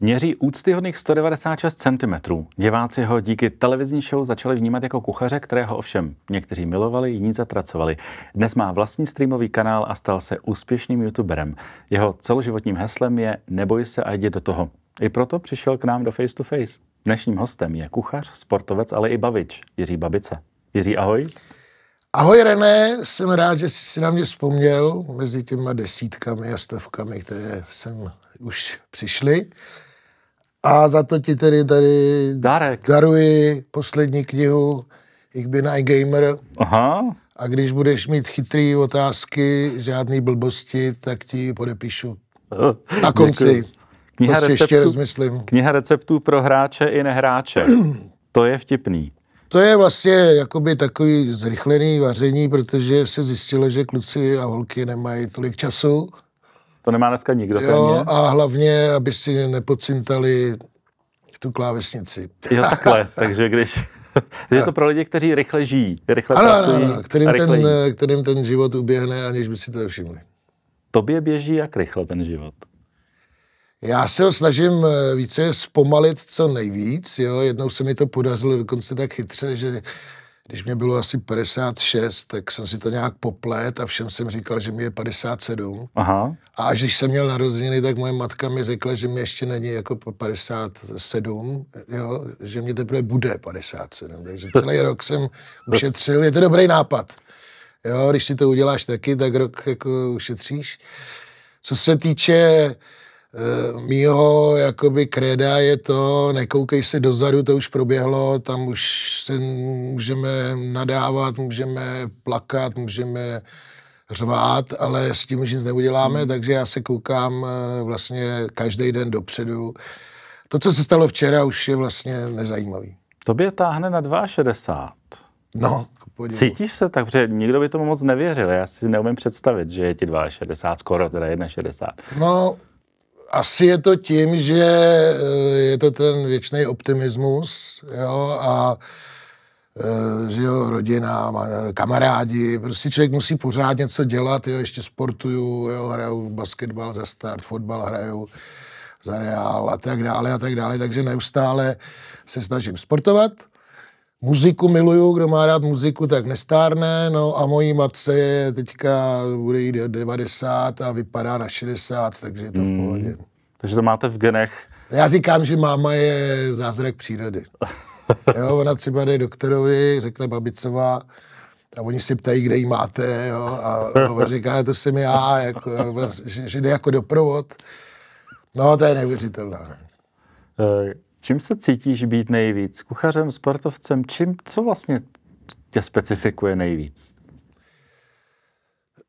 Měří úctyhodných 196 cm. Diváci ho díky televizní show začali vnímat jako kuchaře, kterého ovšem někteří milovali, jiní zatracovali. Dnes má vlastní streamový kanál a stal se úspěšným youtuberem. Jeho celoživotním heslem je Neboj se a jdi do toho. I proto přišel k nám do Face to Face. Dnešním hostem je kuchař, sportovec, ale i bavič Jiří Babice. Jiří, ahoj. Ahoj René, jsem rád, že jsi si na mě vzpomněl mezi těma desítkami a stovkami, které jsem už přišli. A za to ti tedy tady Darek. daruji poslední knihu Ich bin ein Gamer. Aha. A když budeš mít chytrý otázky, žádný blbosti, tak ti ji podepíšu. Eh, Na konci. Kniha, to si receptů, ještě rozmyslím. kniha receptů pro hráče i nehráče. to je vtipný. To je vlastně jakoby takový zrychlený vaření, protože se zjistilo, že kluci a holky nemají tolik času. To nemá dneska nikdo. Jo, a hlavně, aby si nepocintali tu klávesnici. Jo, takhle. takže když... je to pro lidi, kteří rychle žijí, rychle ano, pracují. Ano, ano, kterým, rychle ten, jí. kterým ten život uběhne, aniž by si to všimli. Tobě běží jak rychle ten život? Já se ho snažím eh, více zpomalit co nejvíc. Jo. Jednou se mi to podařilo dokonce tak chytře, že když mě bylo asi 56, tak jsem si to nějak poplet a všem jsem říkal, že mi je 57. Aha. A až když jsem měl narozeniny, tak moje matka mi řekla, že mi ještě není jako 57, jo, že mě teprve bude 57. Takže celý rok jsem ušetřil. Je to dobrý nápad. Jo, když si to uděláš taky, tak rok jako ušetříš. Co se týče Eh, mýho jakoby kreda je to, nekoukej se dozadu, to už proběhlo, tam už se můžeme nadávat, můžeme plakat, můžeme řvát, ale s tím už nic neuděláme, hmm. takže já se koukám eh, vlastně každý den dopředu. To, co se stalo včera, už je vlastně nezajímavý. Tobě táhne na 62. No, podivu. Cítíš se tak, že nikdo by tomu moc nevěřil. Já si neumím představit, že je ti 62, skoro teda 61. No, asi je to tím, že eh, je to ten věčný optimismus, jo, a eh, že jo, rodina, kamarádi, prostě člověk musí pořád něco dělat, jo, ještě sportuju, jo, hraju basketbal za start, fotbal hraju za reál a tak dále a tak dále, takže neustále se snažím sportovat, Muziku miluju, kdo má rád muziku, tak nestárne, no a mojí matce je teďka, bude jít 90 a vypadá na 60, takže je to v hmm. pohodě. Hmm, takže to máte v genech. Já říkám, že máma je zázrak přírody. jo, ona třeba jde doktorovi, řekne Babicová, a oni si ptají, kde jí máte, jo, a on říká, to jsem já, jako, že, že jde jako doprovod. No, to je neuvěřitelné. No. Eh, Čím se cítíš být nejvíc? Kuchařem, sportovcem? Čím, co vlastně tě specifikuje nejvíc?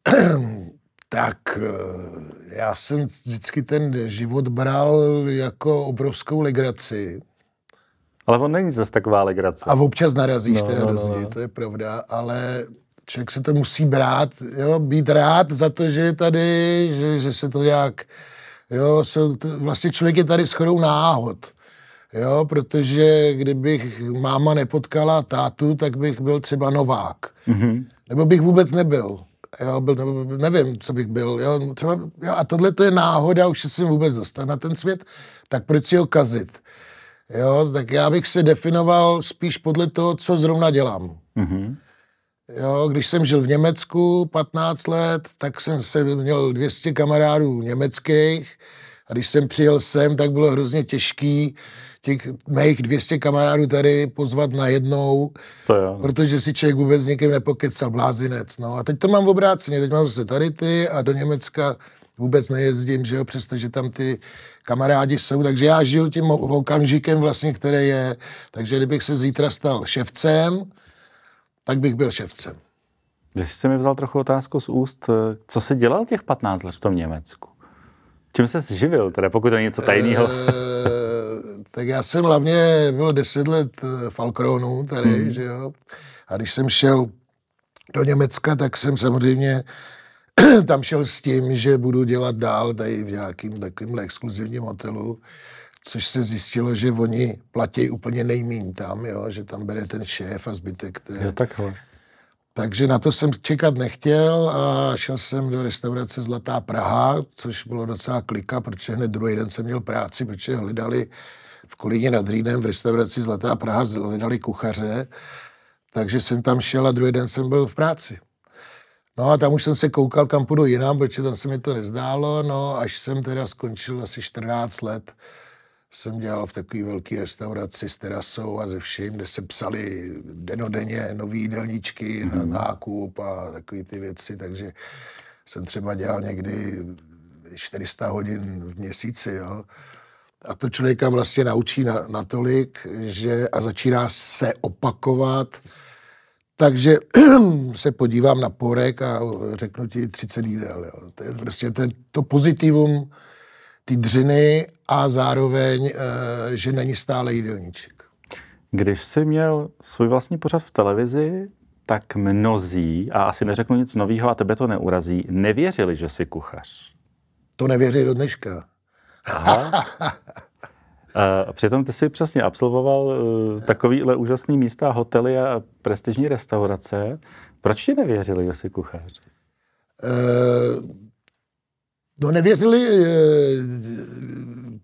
Tak eh, já jsem vždycky ten život bral jako obrovskou legraci. Ale on není zase taková legrace. A občas narazíš no, teda no, no, no. to je pravda, ale člověk se to musí brát, jo, být rád za to, že je tady, že, že se to nějak, jo, se, vlastně člověk je tady schodou náhod. Jo, protože kdybych máma nepotkala tátu, tak bych byl třeba novák. Mm-hmm. Nebo bych vůbec nebyl. Jo, byl, nebo, nevím, co bych byl. Jo, třeba, jo, a tohle to je náhoda, už jsem vůbec dostal na ten svět, tak proč si ho kazit? Jo, tak já bych se definoval spíš podle toho, co zrovna dělám. Mm-hmm. Jo, když jsem žil v Německu 15 let, tak jsem se měl 200 kamarádů německých, a když jsem přijel sem, tak bylo hrozně těžký těch mých 200 kamarádů tady pozvat na jednou, to je, protože si člověk vůbec s někým nepokecal, blázinec. No. A teď to mám v obráceně, teď mám zase tady ty a do Německa vůbec nejezdím, že jo, přestože tam ty kamarádi jsou, takže já žiju tím okamžikem vlastně, který je, takže kdybych se zítra stal ševcem, tak bych byl ševcem. Když jsi mi vzal trochu otázku z úst, co se dělal těch 15 let v tom Německu? Čím se živil, teda pokud je něco tajného? Eh, tak já jsem hlavně byl 10 let eh, v Alkronu tady, hmm. že jo. A když jsem šel do Německa, tak jsem samozřejmě tam šel s tím, že budu dělat dál tady v nějakým takovým exkluzivním hotelu, což se zjistilo, že oni platí úplně nejmín tam, jo, že tam bere ten šéf a zbytek. Té, jo, takhle. Takže na to jsem čekat nechtěl a šel jsem do restaurace Zlatá Praha, což bylo docela klika, protože hned druhý den jsem měl práci, protože hledali v Kolíně nad Rýnem v restauraci Zlatá Praha, hledali kuchaře, takže jsem tam šel a druhý den jsem byl v práci. No a tam už jsem se koukal, kam půjdu jinam, protože tam se mi to nezdálo, no až jsem teda skončil asi 14 let jsem dělal v takové velké restauraci s terasou a ze vším, kde se psali denodenně nové jídelníčky mm na mhm. nákup a takové ty věci, takže jsem třeba dělal někdy 400 hodin v měsíci, jo. A to člověka vlastně naučí na, natolik, že a začíná se opakovat, takže se podívám na porek a řeknu ti 30 jídel. Jo. To je prostě to, je to pozitivum ty dřiny a zároveň, eh, že není stále jídelníček. Když jsi měl svůj vlastní pořad v televizi, tak mnozí, a asi neřeknu nic nového a tebe to neurazí, nevěřili, že jsi kuchař. To nevěří do dneška. Aha. A eh, přitom ty si přesně absolvoval eh, takovýhle úžasný místa, hotely a prestižní restaurace. Proč ti nevěřili, že jsi kuchař? E, no nevěřili,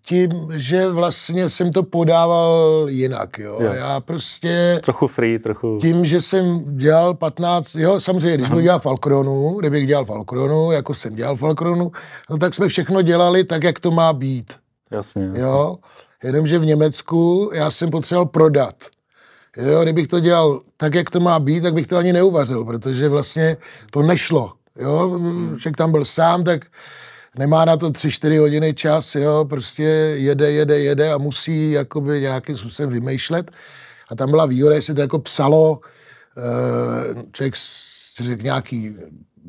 tím, že vlastně jsem to podával jinak, jo. jo. Já prostě... Trochu free, trochu... Tím, že jsem dělal 15, jo, samozřejmě, když budu dělal Falkronu, kdybych dělal Falkronu, jako jsem dělal Falkronu, no tak jsme všechno dělali tak, jak to má být. Jasně, jasně. Jo, jenomže v Německu já jsem potřeboval prodat. Jo, kdybych to dělal tak, jak to má být, tak bych to ani neuvařil, protože vlastně to nešlo. Jo, hmm. člověk tam byl sám, tak nemá na to 3-4 hodiny čas, jo, prostě jede, jede, jede a musí jakoby nějakým způsobem vymýšlet. A tam byla výhoda, že to jako psalo, eh, člověk si řekl nějaký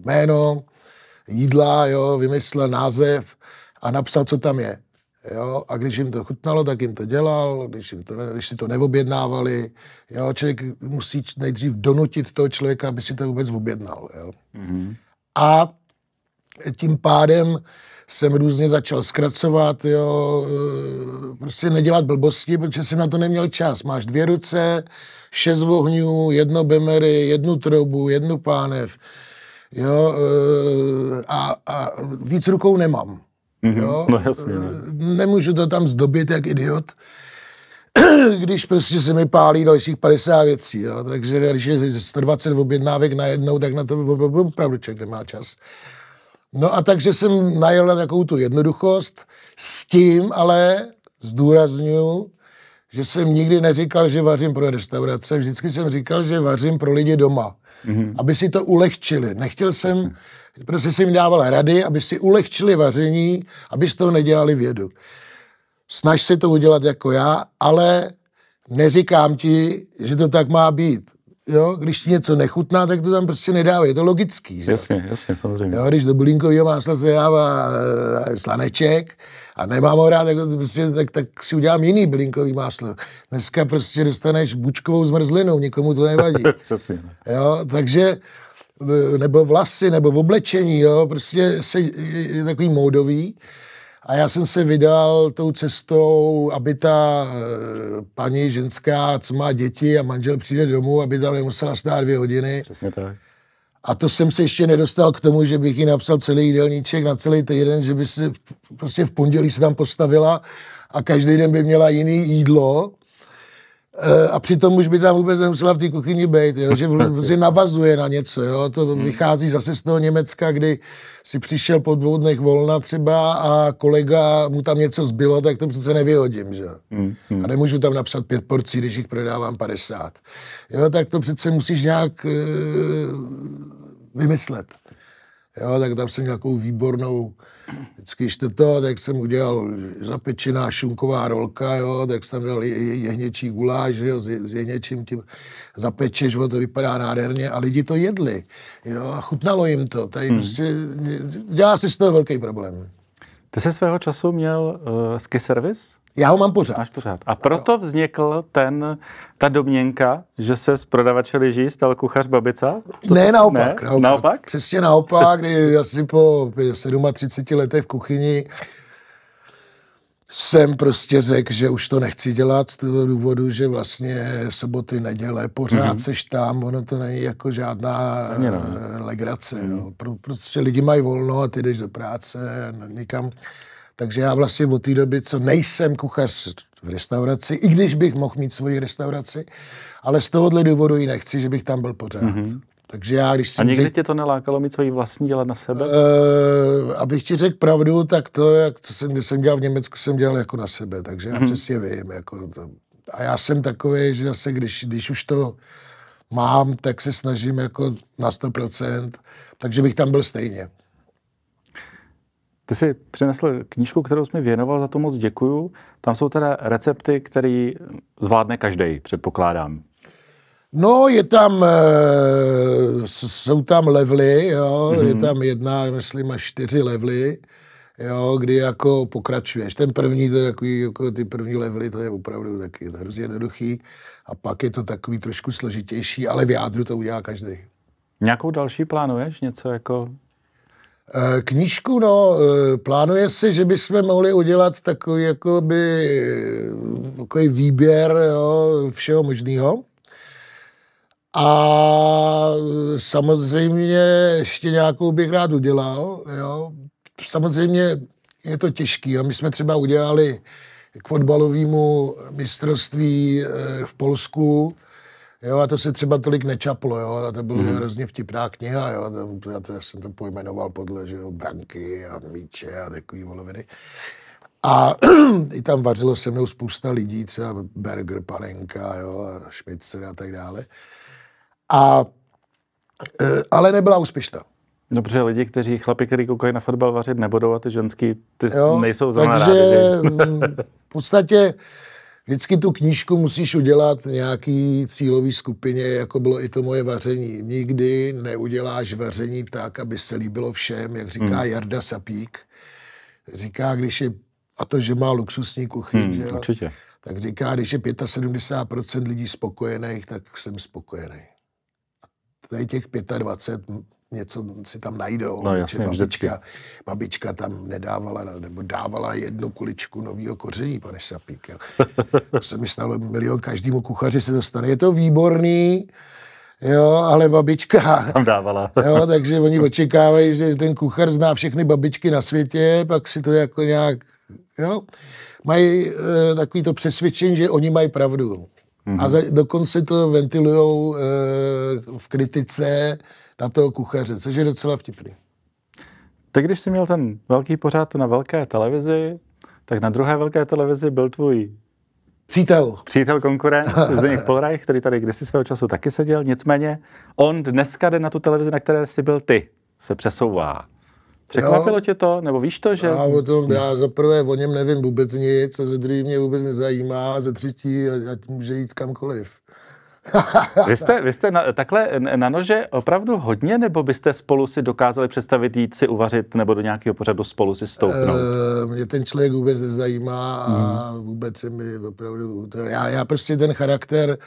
jméno, jídla, jo, vymyslel název a napsal, co tam je. Jo, a když jim to chutnalo, tak jim to dělal, když, jim to, když si to neobjednávali. Jo, člověk musí nejdřív donutit toho člověka, aby si to vůbec objednal. Jo. Mm-hmm. A tím pádem jsem různě začal zkracovat, jo, eh, prostě nedělat blbosti, protože jsem na to neměl čas. Máš dvě ruce, šest ohňů, jedno bemery, jednu troubu, jednu pánev, jo, eh, a, a víc rukou nemám. Mm-hmm. Jo? No jasně. Ne. No. Eh, nemůžu to tam zdobit jak idiot, když prostě se mi pálí dalších 50 věcí, jo. takže když je 120 objednávek najednou, tak na to opravdu člověk nemá čas. No a takže jsem najel na takovou tu jednoduchost, s tím ale zdůraznuju, že jsem nikdy neříkal, že vařím pro restaurace, vždycky jsem říkal, že vařím pro lidi doma, mm-hmm. aby si to ulehčili. Nechtěl jsem, Jasně. prostě jsem jim dával rady, aby si ulehčili vaření, aby z toho nedělali vědu. Snaž si to udělat jako já, ale neříkám ti, že to tak má být jo, když ti něco nechutná, tak to tam prostě nedávají, je to logický. Že? Jasně, jasně, samozřejmě. Jo, když do bulinkového másla se dává eh, slaneček a nemám ho rád, tak, prostě, tak, tak si udělám jiný bulinkový máslo. Dneska prostě dostaneš bučkovou zmrzlinou, nikomu to nevadí. Přesně. No. Jo, takže eh, nebo vlasy, nebo v oblečení, jo, prostě se, je takový módový. A já jsem se vydal tou cestou, aby ta eh, paní ženská, co má děti a manžel přijde domů, aby tam nemusela stát dvě hodiny. Přesně tak. A to jsem se ještě nedostal k tomu, že bych ji napsal celý jídelníček na celý týden, že by se prostě v pondělí se tam postavila a každý den by měla jiný jídlo Eh, a přitom už by tam vůbec nemusela v té kuchyni být, jo, že si navazuje na něco. Jo. To hmm. vychází zase z toho Německa, kdy si přišel po dvou dnech volna třeba a kolega mu tam něco zbylo, tak to přece nevyhodím. Že? Hmm, hmm. A nemůžu tam napsat pět porcí, když jich prodávám 50. Jo, tak to přece musíš nějak e, vymyslet. Jo, tak tam jsem nějakou výbornou Vždycky to, tak jsem udělal zapečená šunková rolka, jo, tak jsem dal jehněčí guláš, jo, s, s jehněčím tím zapečeš, jo, to vypadá nádherně a lidi to jedli, jo, a chutnalo jim to. Tady hmm. prostě, dělá si z toho velký problém. Ty jsi svého času měl uh, ski service? Já ho mám pořád. Máš pořád. A proto vznikl ten, ta domněnka, že se z prodavače lyží stal kuchař babica? To ne, naopak, ne? naopak. Naopak? Přesně naopak, kdy asi po 37 letech v kuchyni jsem prostě řekl, že už to nechci dělat z toho důvodu, že vlastně soboty, neděle, pořád mm-hmm. seš tam, ono to není jako žádná ne, ne. Eh, legrace. Mm-hmm. No. prostě lidi mají volno a ty jdeš do práce, nikam... Takže já vlastně od té doby, co nejsem kuchař v restauraci, i když bych mohl mít svoji restauraci, ale z tohohle důvodu ji nechci, že bych tam byl pořád. Mm-hmm. Takže já, když A nikdy řek... tě to nelákalo mít svoji vlastní dělat na sebe? E, abych ti řekl pravdu, tak to, jak co jsem, jsem dělal v Německu, jsem dělal jako na sebe, takže já hmm. přesně vím. Jako to. A já jsem takový, že zase, když, když už to mám, tak se snažím jako na 100%, takže bych tam byl stejně. Ty si přinesl knížku, kterou jsi mi věnoval, za to moc děkuju. Tam jsou teda recepty, které zvládne každý, předpokládám. No, je tam, eh, jsou tam levly, jo, mm-hmm. je mhm. tam jedna, myslím, až čtyři levly, jo, kdy jako pokračuješ. Ten první, to je takový, jako ty první levly, to je opravdu taky hrozně jednoduchý a pak je to takový trošku složitější, ale v jádru to udělá každý. Nějakou další plánuješ? Něco jako Eh, knížku, no, eh, plánuje si, že bychom mohli udělat takový, jakoby, eh, takový výběr jo, všeho možného. A samozřejmě ještě nějakou bych rád udělal. Jo. Samozřejmě je to těžký. A my jsme třeba udělali k fotbalovému mistrovství v Polsku Jo, a to se třeba tolik nečaplo, jo, a to byla hmm. hrozně vtipná kniha, jo, to, já, to, já jsem to pojmenoval podle, že jo, branky a míče a takový voloviny. A i tam vařilo se mnou spousta lidí, třeba Berger, Panenka, jo, a Schmitzer a tak dále. A, e, ale nebyla úspěšná. Dobře, lidi, kteří, chlapi, kteří koukají na fotbal, vařit nebudou a ty ženský, ty jo, nejsou zrovna takže rádi, že? Mm, v podstatě vždycky tu knížku musíš udělat nějaký cílový skupině, jako bylo i to moje vaření. Nikdy neuděláš vaření tak, aby se líbilo všem, jak říká hmm. Jarda Sapík. Říká, když je, a to, že má luxusní kuchyň, hmm, že, určitě. tak říká, když je 75% lidí spokojených, tak jsem spokojený. A tady těch 25 něco si tam najdou. No, jasně, babička, babička tam nedávala, nebo dávala jednu kuličku nového koření, pane Šapík. to se mi stalo milion, každému kuchaři se dostane. Je to výborný, Jo, ale babička. Tam dávala. Jo, takže oni očekávají, že ten kuchař zná všechny babičky na světě, pak si to jako nějak, jo, mají e, takový to přesvědčení, že oni mají pravdu. Mm-hmm. A mhm. za, dokonce to ventilují e, v kritice na toho kuchaře, což je docela vtipný. Tak když jsi měl ten velký pořád na velké televizi, tak na druhé velké televizi byl tvůj Přítel. Přítel konkurent Zdeněk Polrajch, který tady kdysi svého času taky seděl. Nicméně on dneska jde na tu televizi, na které jsi byl ty, se přesouvá. Překvapilo jo. tě to? Nebo víš to, že... Já, o tom, já za prvé o něm nevím vůbec nic, a za druhý mě vůbec nezajímá, a za třetí, ať může jít kamkoliv. Vy jste, vy jste na, takhle na nože opravdu hodně, nebo byste spolu si dokázali představit jít si uvařit nebo do nějakého pořadu spolu si stoupnout? E, mě ten člověk vůbec nezajímá a mm. vůbec se mi opravdu... Já, já prostě ten charakter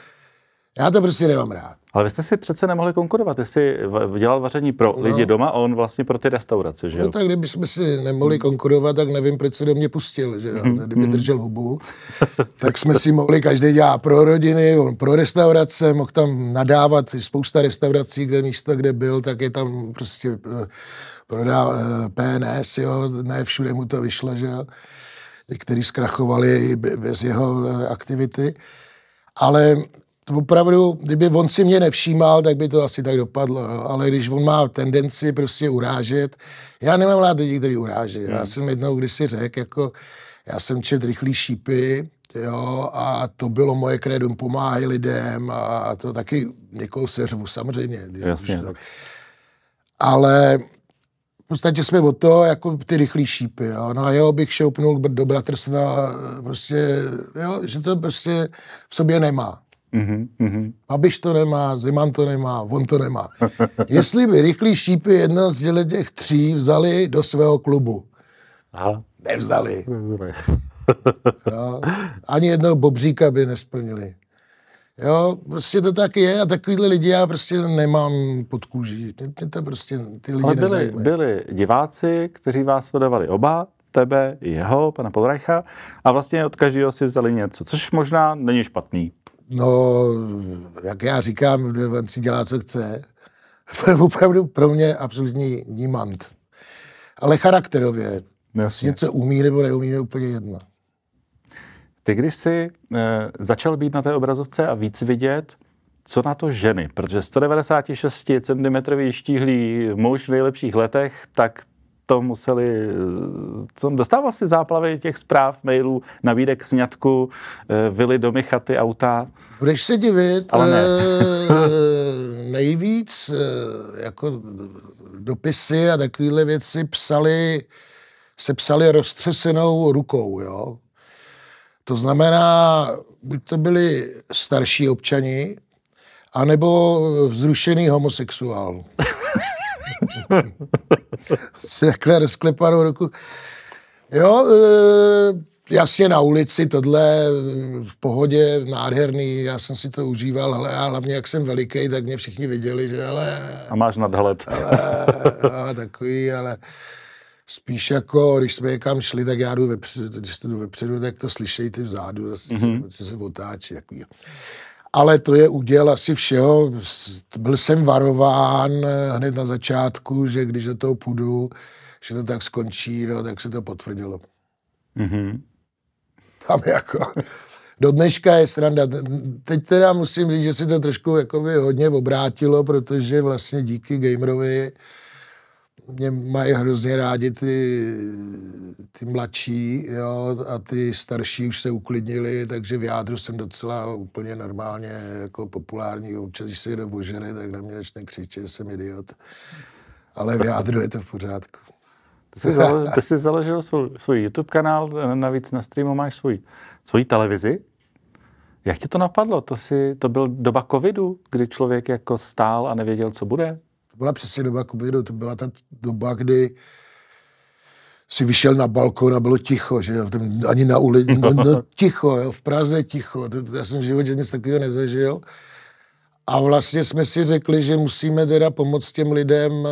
já to prostě nemám rád. Ale vy jste si přece nemohli konkurovat. Ty jsi dělal vaření pro no. lidi doma a on vlastně pro ty restaurace, že no jo? No tak kdybychom si nemohli konkurovat, tak nevím, proč se do mě pustil, že jo? Kdyby mhm, mhm. držel hubu, tak jsme si mohli každý dělat pro rodiny, on pro restaurace, mohl tam nadávat spousta restaurací, kde místo, kde byl, tak je tam prostě eh, prodal eh, PNS, jo? Ne všude mu to vyšlo, že jo? Některý zkrachovali i bez jeho eh, aktivity. Ale opravdu, kdyby on si mě nevšímal, tak by to asi tak dopadlo, ale když on má tendenci prostě urážet, já nemám rád lidi, kteří urážejí. Já hmm. jsem jednou když si řekl, jako, já jsem čet rychlý šípy, jo, a to bylo moje krédum, pomáhají lidem a to taky někoho seřvu, samozřejmě. Jasně, tak. Ale podstatě jsme o to, jako ty rychlý šípy, jo. No a jo, bych šoupnul do bratrstva, prostě, jo, že to prostě v sobě nemá. Mm-hmm. Mhm. Abyš to nemá, Zeman to nemá, on to nemá. Jestli by rychlí šípy jedno z těch tří vzali do svého klubu. Aha. Nevzali. jo. Ani jednoho bobříka by nesplnili. Jo, prostě to tak je a takovýhle lidi já prostě nemám pod kůží. Mě to prostě ty lidi Ale byli, byli diváci, kteří vás sledovali oba, tebe, jeho, pana Podrajcha, a vlastně od každého si vzali něco, což možná není špatný. No, jak já říkám, on si dělá, co chce. To je opravdu pro mě absolutní nímant. Ale charakterově. No jasně. Něco umí nebo neumí, je úplně jedno. Ty, když jsi e, začal být na té obrazovce a víc vidět, co na to ženy? Protože 196 cm štíhlý muž v nejlepších letech, tak to museli, co, dostával si záplavy těch zpráv, mailů, nabídek sňatku, eh, vily, domy, chaty, auta. Budeš se divit, ale ne. Eh, nejvíc eh, jako dopisy a takovéhle věci psali, se psali roztřesenou rukou, jo. To znamená, buď to byli starší občani, anebo vzrušený homosexuál. si takhle rozklepanou ruku. Jo, e, jasně na ulici, tohle v pohodě, nádherný, já jsem si to užíval, ale a hlavně jak jsem veliký, tak mě všichni viděli, že ale... A máš nadhled. Ale, a, takový, ale spíš jako, když jsme někam šli, tak já jdu vepředu, když jdu vepředu, tak to slyšejte vzadu, zase, mm-hmm. se otáčí, takový ale to je uděl asi všeho. Byl jsem varován eh, hned na začátku, že když do toho půjdu, že to tak skončí, no, tak se to potvrdilo. Mm-hmm. Tam jako... Do dneška je sranda. Teď teda musím říct, že se to trošku jakoby hodně obrátilo, protože vlastně díky Gamerovi mě mají hrozně rádi ty, ty mladší jo, a ty starší už se uklidnili, takže v jádru jsem docela úplně normálně jako populární. Občas, když se jde oženy, tak na mě začne křičet, jsem idiot. Ale v jádru je to v pořádku. Ty jsi, založil, ty jsi založil svůj, svůj YouTube kanál, navíc na streamu máš svůj, svůj televizi. Jak tě to napadlo? To, si, to byl doba covidu, kdy člověk jako stál a nevěděl, co bude? byla přesně doba covidu, to byla ta doba, kdy si vyšel na balkon a bylo ticho, že jo, tam ani na ulici, no, no, ticho, jo, v Praze ticho, to, to, já jsem v životě nic takového nezažil. A vlastně jsme si řekli, že musíme teda pomoct těm lidem e,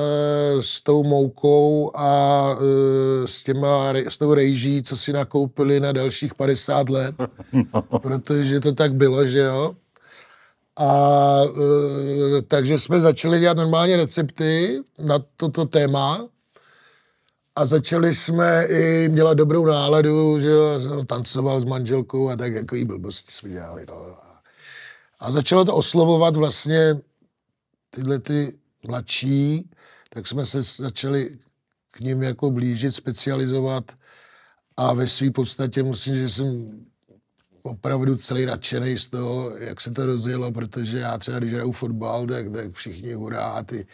s tou moukou a e, s, těma, s tou rejží, co si nakoupili na dalších 50 let, no. protože to tak bylo, že jo. A e, takže jsme začali dělat normálně recepty na toto téma a začali jsme i dělat dobrou náladu, že jo, jsem tancoval s manželkou a tak jako i blbosti jsme dělali. No. A začalo to oslovovat vlastně tyhle ty mladší, tak jsme se začali k ním jako blížit, specializovat a ve své podstatě musím, že jsem opravdu celý nadšený z toho, jak se to rozjelo, protože já třeba, když hraju fotbal, tak, tak všichni hurá ty,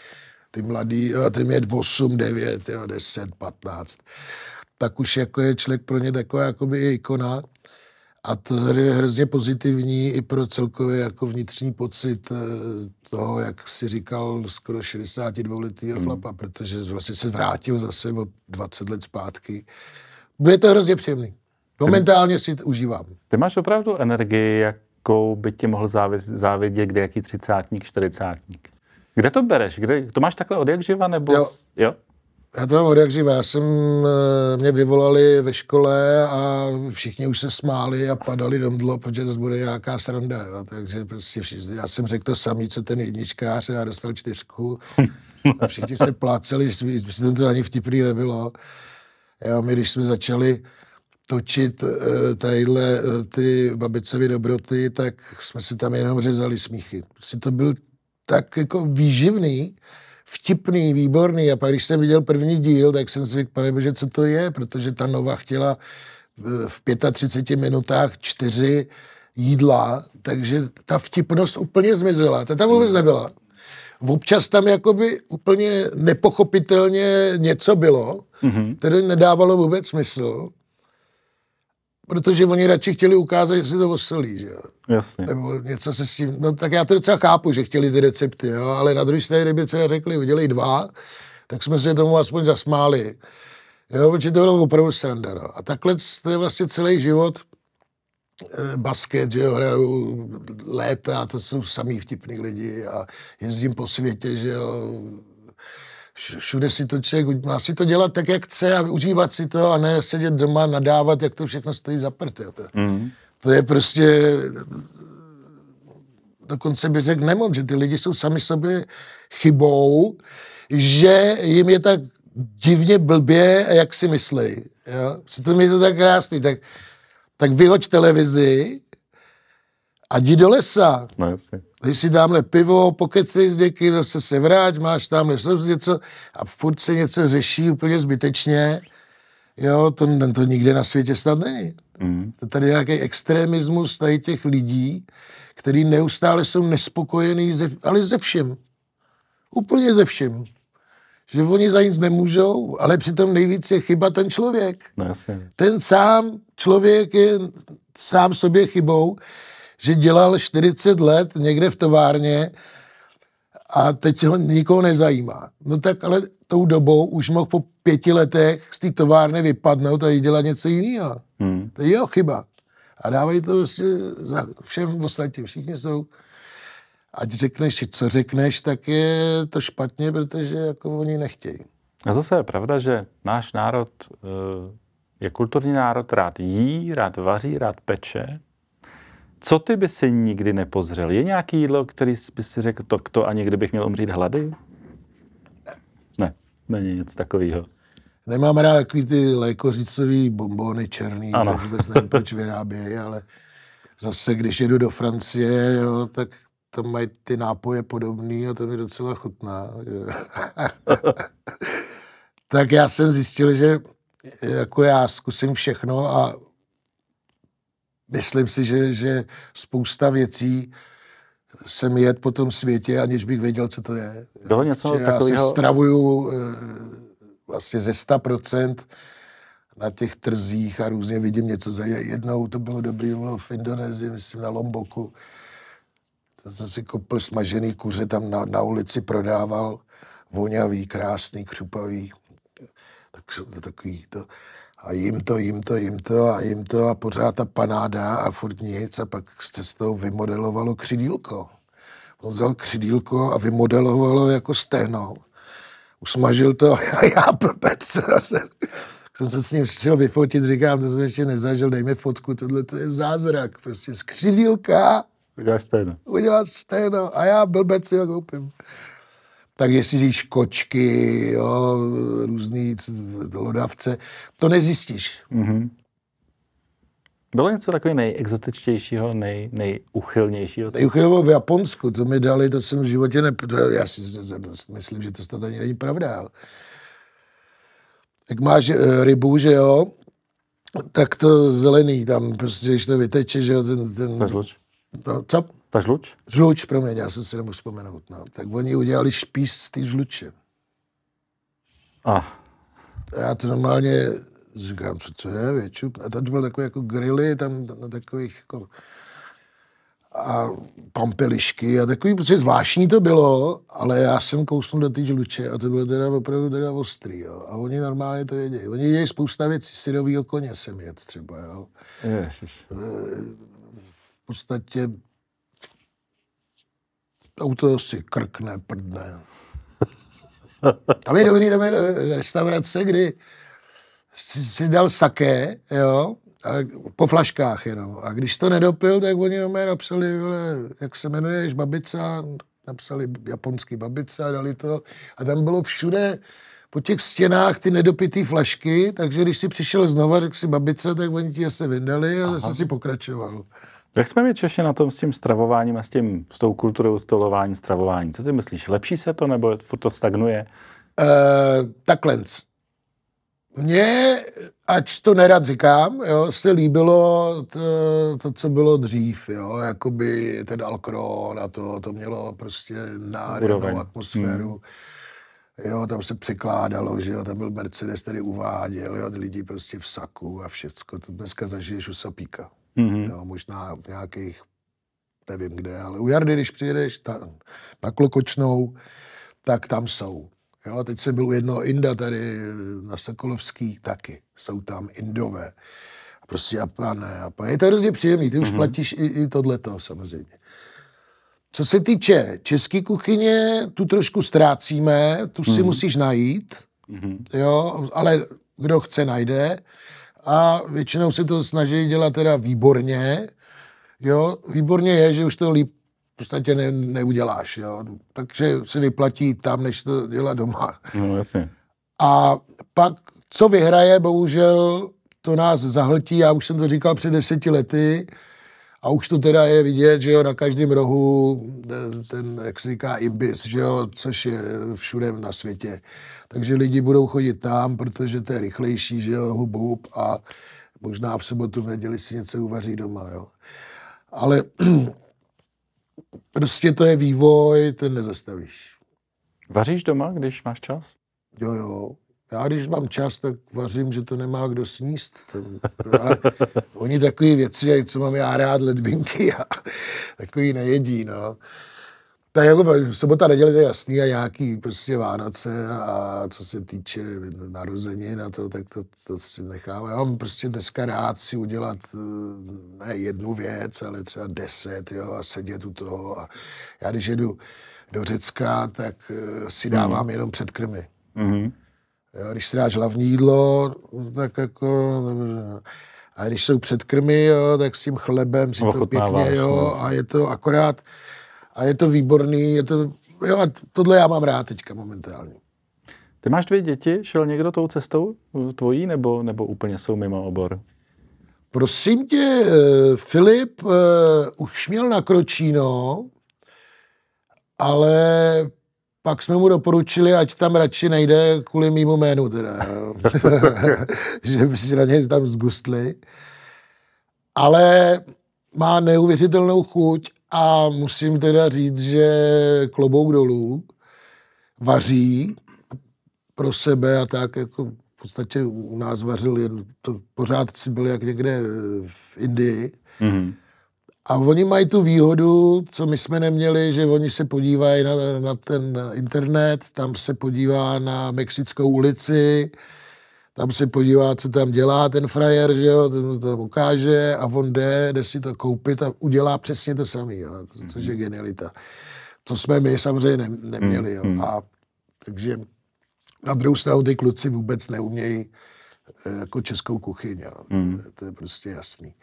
ty mladý, jo, ty mě 8, 9, jo, 10, 15, tak už jako je člověk pro ně taková jakoby ikona a to je hrozně pozitivní i pro celkově jako vnitřní pocit eh, toho, jak si říkal, skoro 62 letý hmm. chlapa, protože vlastně se vrátil zase o 20 let zpátky. Bude to hrozně příjemný. Momentálně si užívám. Ty máš opravdu energii, jakou by ti mohl závidět kde jaký třicátník, čtyřicátník. Kde to bereš? Kde, to máš takhle od jak živa? Nebo jo. jo? Já to mám od jak živa. Já jsem, mě vyvolali ve škole a všichni už se smáli a padali do mdlo, protože to bude nějaká sranda. Jo. Takže prostě všichni, já jsem řekl to samý, co ten jedničkář já dostal čtyřku. A všichni se pláceli, protože to ani vtipný nebylo. Jo, my když jsme začali, točit eh, tadyhle eh, ty babicovy dobroty, tak jsme si tam jenom řezali smíchy. Prostě to byl tak jako výživný, vtipný, výborný. A pak, když jsem viděl první díl, tak jsem si řekl, pane bože, co to je, protože ta nova chtěla eh, v 35 minutách čtyři jídla, takže ta vtipnost úplně zmizela. Ta tam vůbec nebyla. Občas tam jakoby úplně nepochopitelně něco bylo, mm-hmm. které nedávalo vůbec smysl protože oni radši chtěli ukázat, že si to oselí, že jo. Jasně. Nebo něco se s tím, no tak já to docela chápu, že chtěli ty recepty, jo, ale na druhé straně, kdyby třeba řekli, udělej dva, tak jsme se tomu aspoň zasmáli. Jo, protože to bylo opravdu sranda, no. A takhle to je vlastně celý život, eh, basket, že jo, hraju léta, to jsou samý vtipný lidi a jezdím po světě, že jo, všude si to člověk, má si to dělat tak, jak chce a užívat si to a ne sedět doma, nadávat, jak to všechno stojí za To, Mm. To je prostě, dokonce bych řekl nemoc, že ty lidi jsou sami sobě chybou, že jim je tak divně blbě, jak si myslí. Jo? Přitom je to tak krásný, tak, tak vyhoď televizi, a jdi do lesa. No, jasně. si dámhle pivo, pokecej s děky, zase se vrát, máš tamhle slz, něco a furt se něco řeší úplně zbytečně. Jo, to, to nikde na světě snad není. Mm. To tady je nějaký extremismus tady těch lidí, který neustále jsou nespokojení, ze, ale ze všem, Úplně ze všem, Že oni za nic nemůžou, ale přitom nejvíc je chyba ten člověk. No, Ten sám člověk je sám sobě chybou že dělal 40 let někde v továrně a teď se ho nikoho nezajímá. No tak ale tou dobou už mohl po pěti letech z té továrny vypadnout a dělat něco jiného. Hmm. To je jeho chyba. A dávají to vlastně za všem ostatním. Všichni jsou ať řekneš, co řekneš, tak je to špatně, protože jako oni nechtějí. A zase je pravda, že náš národ eh, je kulturní národ, rád jí, rád vaří, rád peče, co ty by si nikdy nepozřel? Je nějaký jídlo, který by si řekl, to, to a někdy bych měl umřít hlady? Ne, není nic takového. Nemám rád takový ty lékořicový bombony černý, ano. to vůbec nevím, proč vyrábějí, ale zase, když jedu do Francie, jo, tak tam mají ty nápoje podobný a to mi docela chutná. tak já jsem zjistil, že jako já zkusím všechno a Myslím si, že, že spousta věcí jsem jet po tom světě, aniž bych věděl, co to je. Do něco že takového... Já se stravuju eh, vlastně ze 100% na těch trzích a různě vidím něco za jednou. To bylo dobrý, bylo v Indonésii, myslím na Lomboku. To jsem si koupil smažený kuře, tam na, na ulici prodával voňavý, krásný, křupavý. Tak, to, takový to a jim to, jim to, jim to a jim to a pořád ta panáda a furt nic a pak se z toho vymodelovalo křidílko. On vzal křidílko a vymodelovalo jako stehno. Usmažil to a já blbec. jsem se s ním chtěl vyfotit, říkám, to jsem ještě nezažil, dej mi fotku, tohle to je zázrak. Prostě z křidílka Udělal stejno. Udělal stejno a já blbec si ho koupím tak jestli zjíš kočky, jo, různý lodavce, to nezjistíš. Mm-hmm. Bylo něco takového nejexotičtějšího, nej, nejuchylnějšího? Nejuchylnějšího v Japonsku, to mi dali, to jsem v životě ne... Já si myslím, že to snad ani není pravda, Jak máš eh, rybu, že jo, tak to zelený tam, prostě, když to vyteče, že jo, ten... ten... Bezluč. No, co? Ta žluč? Žluč, promiň, já jsem si nemohl vzpomenout. No. Tak oni udělali špíš z té žluče. A. Já to normálně říkám, co to je, většup. A tam byl takové jako grily, tam na takových jako a pampelišky a takový, prostě zvláštní to bylo, ale já jsem kousnul do té žluče a to bylo teda opravdu teda ostrý, jo. A oni normálně to vědějí. Oni vědějí spousta věcí, syrovýho koně jsem jet třeba, jo. Ježiš. V podstatě auto si krkne, prdne. Tam je dobrý, tam je eh, restaurace, kdy si, si dal saké, jo, a po flaškách jenom. A když to nedopil, tak oni jenom napsali, vole, jak se jmenuješ, babica, napsali japonský babica, dali to. A tam bylo všude po těch stěnách ty nedopité flašky, takže když si přišel znova, řekl si babice, tak oni ti je se vyndali a Aha. zase si pokračoval. Jak jsme my Češi na tom s tím stravováním a s, tím, s tou kulturou stolování, stravování? Co ty myslíš? Lepší se to nebo furt to stagnuje? E, takhle. Mně, ať to nerad říkám, jo, se líbilo to, to, co bylo dřív, jo, jakoby ten Alkron a to, to mělo prostě nádhernou atmosféru. Hmm. Jo, tam se překládalo, že jo, tam byl Mercedes, který uváděl, jo, lidi prostě v saku a všecko. To dneska zažiješ u Sapíka. Mm-hmm. Jo, možná v nějakých, nevím kde, ale u Jardy, když přijedeš ta, na Klokočnou, tak tam jsou. Jo, teď jsem byl u jednoho Inda tady eh, na Sokolovský taky. Jsou tam Indové. A prostě a pane, a pane. Je to hrozně příjemný, ty mm-hmm. už mm-hmm. platíš i, i tohleto samozřejmě. Co se týče české kuchyně, tu trošku ztrácíme, tu si mm-hmm. musíš najít, mm-hmm. jo, ale kdo chce, najde a většinou se to snaží dělat teda výborně. Jo, výborně je, že už to líp v podstatě ne, neuděláš, jo. Takže se vyplatí tam, než to dělá doma. No, jasně. A pak, co vyhraje, bohužel, to nás zahltí, já už jsem to říkal před deseti lety, a už to teda je vidět, že jo, na každém rohu eh, ten, jak se říká, ibis, že jo, což je všude na světě. Takže lidi budou chodit tam, protože to je rychlejší, že jo, hub, hub a možná v sobotu, v neděli si něco uvaří doma, jo. Ale prostě to je vývoj, ten nezastavíš. Vaříš doma, když máš čas? Jo, jo já když mám čas, tak vařím, že to nemá kdo sníst. Ale oni takové věci, co mám já rád, ledvinky a takový nejedí, no. Tak jako sobota, neděle to je jasný a nějaký prostě Vánoce a co se týče narozenin a to, tak to, to si nechám. Já mám prostě dneska rád si udělat eh, ne jednu věc, ale třeba deset, jo, a sedět u toho. A já když jedu do Řecka, tak eh, si mhm. dávám mm. jenom předkrmy. Mm-hmm. Jo, když si dáš hlavní jídlo, tak jako... A když jsou předkrmy, jo, tak s tím chlebem si to pěkně, jo, no. a je to akorát... A je to výborný, je to... Jo, a tohle já mám rád teďka momentálně. Ty máš dvě děti, šel někdo tou cestou tvojí, nebo, nebo úplně jsou mimo obor? Prosím tě, eh, Filip uh, už měl nakročíno, ale pak jsme mu doporučili, ať tam radši nejde kvůli mýmu jménu, teda. že by si na něj tam zgustli. Ale má neuvěřitelnou chuť a musím teda říct, že klobouk dolů vaří pro sebe a tak jako v podstatě u nás vařil, jen, to pořád si byl jak někde v Indii. Mm-hmm. A oni mají tu výhodu, co my jsme neměli, že oni se podívají na, na ten internet, tam se podívá na Mexickou ulici, tam se podívá, co tam dělá ten frajer, že jo, ten to ukáže a on jde, jde si to koupit a udělá přesně to samé, což je mhm. genialita. To jsme my samozřejmě ne, neměli. Jo. Mhm. A, takže na druhou stranu ty kluci vůbec neumějí eh, jako českou kuchyň. Jo. Mhm. To je prostě jasný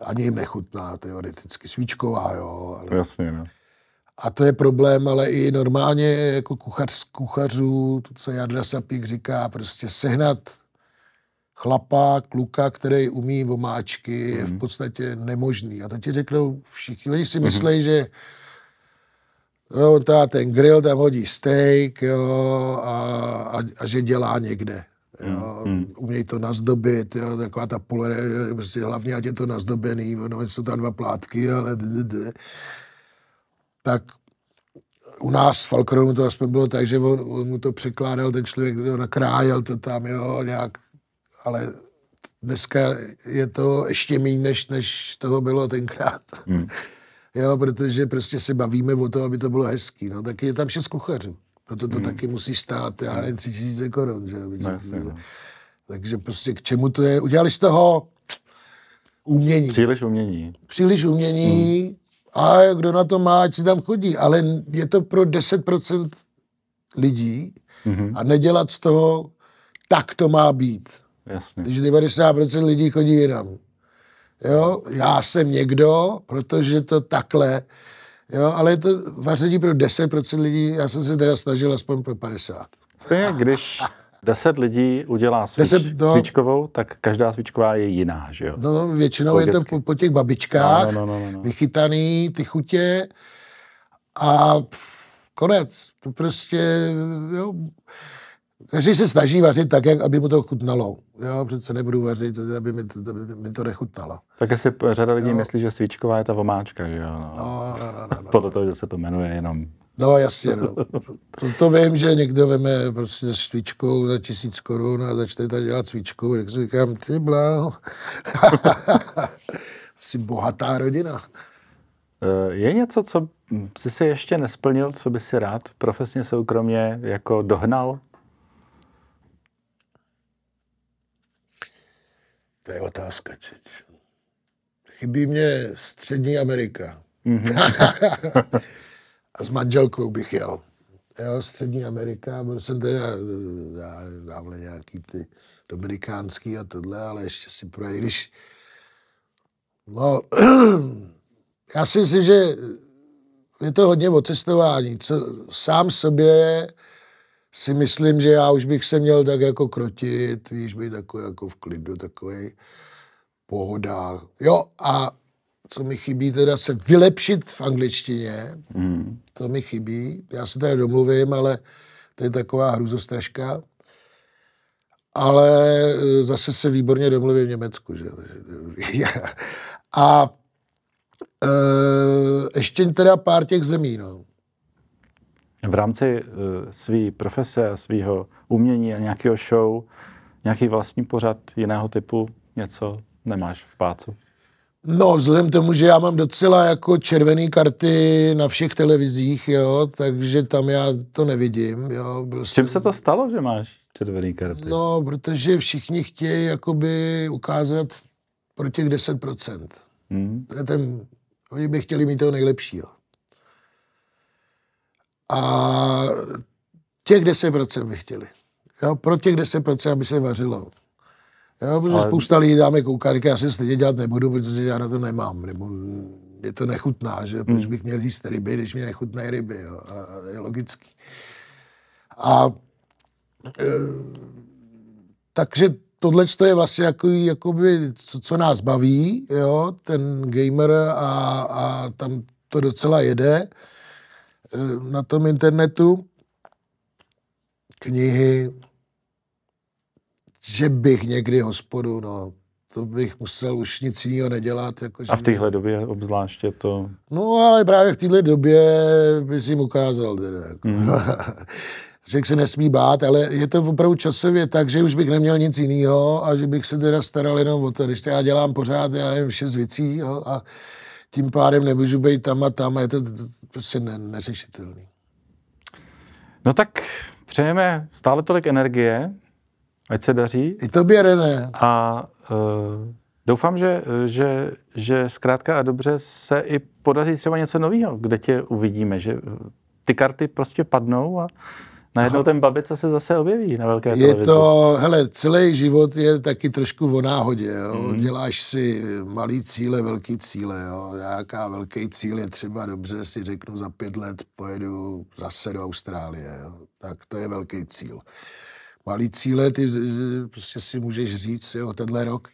ani jim nechutná teoreticky svíčková, jo. Ale... Jasně, no. A to je problém, ale i normálně jako kuchař z kuchařů, to, co Jarda Sapík říká, prostě sehnat chlapa, kluka, který umí vomáčky, mm-hmm. je v mhm. podstatě nemožný. A to ti řeknou všichni. Oni si mhm. myslí, mm-hmm. že No, ta, ten grill tam hodí steak jo, a, a, a že dělá někde jo, hmm. umějí to nazdobit, jo, taková ta polere, prostě hlavně ať je to nazdobený, ono jsou tam dva plátky, ale tak u nás v Falkronu to aspoň bylo tak, že on, on mu to překládal, ten člověk kdo nakrájel to tam, jo, nějak, ale dneska je to ještě méně, než, než toho bylo tenkrát. Hmm. jo, protože prostě se bavíme o tom, aby to bylo hezký, no, tak je tam šest kuchařů. Proto no to hmm. taky musí stát, já nevím, tři tisíce korun, že no, jasně, no. Takže prostě k čemu to je? Udělali z toho umění. Příliš umění. Příliš umění hmm. a kdo na to má, ať si tam chodí. Ale je to pro 10% lidí hmm. a nedělat z toho, tak to má být. Jasně. Když 90% lidí chodí jinam. Jo, já jsem někdo, protože to takhle Jo, ale je to vaření pro 10% lidí, já jsem se teda snažil aspoň pro 50. Stejně, když 10 lidí udělá svíč, 10, no, svíčkovou, tak každá svíčková je jiná, že jo? No, no většinou Logicky. je to po, po těch babičkách, no, no, no, no, no. vychytaný ty chutě a konec. To prostě, jo, Každý se snaží vařit tak, jak, aby mu to chutnalo. Já přece nebudu vařit, aby mi to, aby mi to nechutnalo. Tak asi řada lidí jo. myslí, že svíčková je ta vomáčka, že jo? No, no, no, no, no, no. Podle toho, že se to jmenuje jenom. No jasně, no. To, to vím, že někdo veme prostě za svíčkou za tisíc korun a začne tam dělat svíčku, tak si říkám, ty bláho. Jsi bohatá rodina. E, je něco, co jsi si ještě nesplnil, co by si rád profesně, soukromě jako dohnal? To je otázka, čeč. Chybí mě střední Amerika. Mm-hmm. a s manželkou bych jel. Jo, střední Amerika, byl jsem teda dávle nějaký ty dominikánský a tohle, ale ještě si pro když... No, já si myslím, že je to hodně o cestování. Co, sám sobě si myslím, že já už bych se měl tak jako krotit, víš, být takový jako v klidu, takový pohoda. Jo, a co mi chybí, teda se vylepšit v angličtině, mm. to mi chybí. Já se teda domluvím, ale to je taková hruzostraška. Ale e, zase se výborně domluvím v Německu, že? a e, ještě teda pár těch zemí, no v rámci eh, své profese a svého umění a nějakého show, nějaký vlastní pořad jiného typu, něco nemáš v pácu? No, vzhledem k tomu, že já mám docela jako červené karty na všech televizích, jo, takže tam já to nevidím, jo. Prostě... Čím se to stalo, že máš červené karty? No, protože všichni chtějí jakoby ukázat pro těch 10%. Hmm. Ten, oni by chtěli mít toho nejlepšího. A těch 10% by chtěli. Jo, pro těch 10%, aby se vařilo. Jo, protože Ale... spousta lidí dáme koukat, já si stejně dělat nebudu, protože já na to nemám, nebo je to nechutná, že? Hmm. Proč bych měl jíst ryby, když mě nechutné ryby, jo? A je logický. A e, takže tohle je vlastně jako, jakoby, co, co nás baví, jo? ten gamer a, a tam to docela jede. Eh, na tom internetu, knihy, že bych někdy hospodu, no, to bych musel už nic jiného nedělat. Jako, a v téhle mě... době obzvláště to... No, ale právě v téhle době by si jim ukázal. Teda, jako. mm. Řekl se nesmí bát, ale je to opravdu časově tak, že už bych neměl nic jiného a že bych se teda staral jenom o to. Když já dělám pořád, já jsem šest věcí jo, a tím pádem nemůžu být tam a tam a je to prostě ne, neřešitelný. No tak přejeme stále tolik energie, ať se daří. I tobě, René. A uh, doufám, že, že, že zkrátka a dobře se i podaří třeba něco nového, kde tě uvidíme, že ty karty prostě padnou a Najednou ten babice se zase objeví na velké televizi. Je to, hele, celý život je taky trošku o náhodě. Jo? Mm. Děláš si malý cíle, velký cíle. Jo? Nějaká velký cíl je třeba dobře, si řeknu za pět let pojedu zase do Austrálie. Jo? Tak to je velký cíl. Malý cíle, ty prostě si můžeš říct, jo, tenhle rok.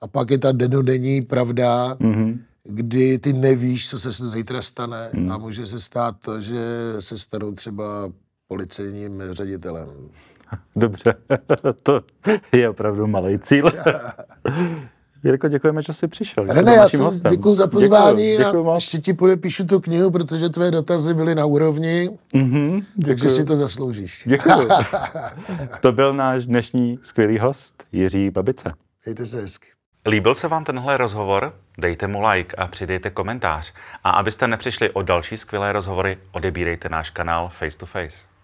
A pak je ta denodenní pravda, mm-hmm kdy ty nevíš, co se zítra stane mm. a může se stát to, že se stanou třeba policejním ředitelem. Dobře, to je opravdu malý cíl. Jirko, děkujeme, že jsi přišel. Ne, já jsem hostem. děkuji za pozvání děkuju, děkuju a ještě ti podepíšu tu knihu, protože tvé dotazy byly na úrovni, mm-hmm, takže si to zasloužíš. Děkuji. to byl náš dnešní skvělý host, Jiří Babice. Mějte se hezky. Líbil se vám tenhle rozhovor? Dejte mu like a přidejte komentář. A abyste nepřišli o další skvělé rozhovory, odebírejte náš kanál Face to Face.